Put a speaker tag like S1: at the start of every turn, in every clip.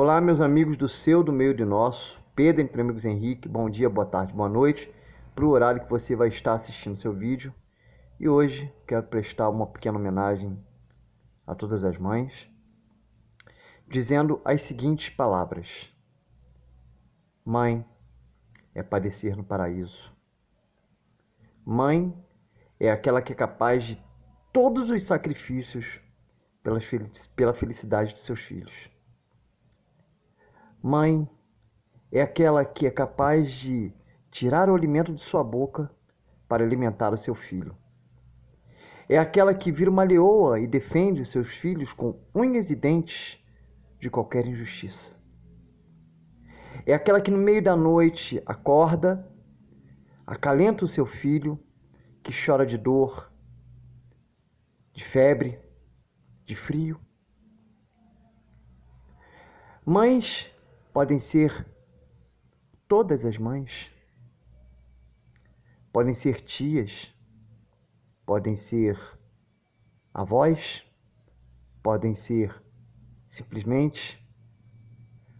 S1: Olá, meus amigos do seu, do meio de nosso. Pedro Entre Amigos Henrique, bom dia, boa tarde, boa noite, para o horário que você vai estar assistindo o seu vídeo. E hoje quero prestar uma pequena homenagem a todas as mães, dizendo as seguintes palavras: Mãe é padecer no paraíso. Mãe é aquela que é capaz de todos os sacrifícios pela felicidade de seus filhos. Mãe é aquela que é capaz de tirar o alimento de sua boca para alimentar o seu filho. É aquela que vira uma leoa e defende os seus filhos com unhas e dentes de qualquer injustiça. É aquela que no meio da noite acorda, acalenta o seu filho, que chora de dor, de febre, de frio. Mães podem ser todas as mães, podem ser tias, podem ser avós, podem ser simplesmente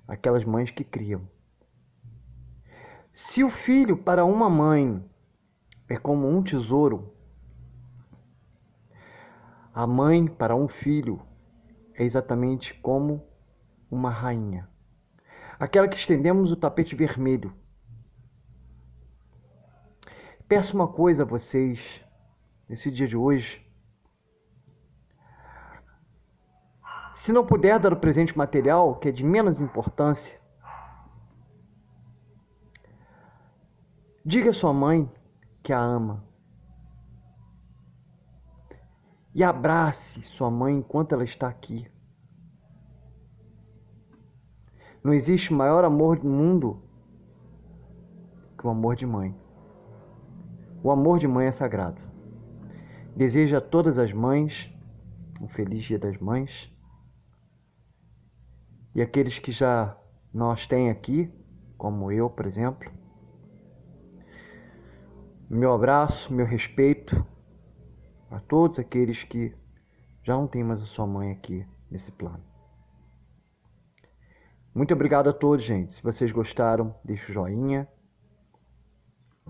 S1: aquelas mães que criam. Se o filho para uma mãe é como um tesouro, a mãe para um filho é exatamente como uma rainha aquela que estendemos o tapete vermelho. Peço uma coisa a vocês nesse dia de hoje. Se não puder dar o presente material, que é de menos importância, diga à sua mãe que a ama. E abrace sua mãe enquanto ela está aqui. Não existe maior amor do mundo que o amor de mãe. O amor de mãe é sagrado. Desejo a todas as mães um feliz Dia das Mães. E aqueles que já nós têm aqui, como eu, por exemplo, meu abraço, meu respeito a todos aqueles que já não têm mais a sua mãe aqui nesse plano. Muito obrigado a todos, gente. Se vocês gostaram, deixa o joinha,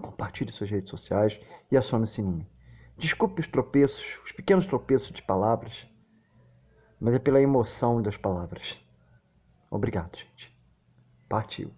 S1: compartilhe suas redes sociais e acione o sininho. Desculpe os tropeços, os pequenos tropeços de palavras, mas é pela emoção das palavras. Obrigado, gente. Partiu.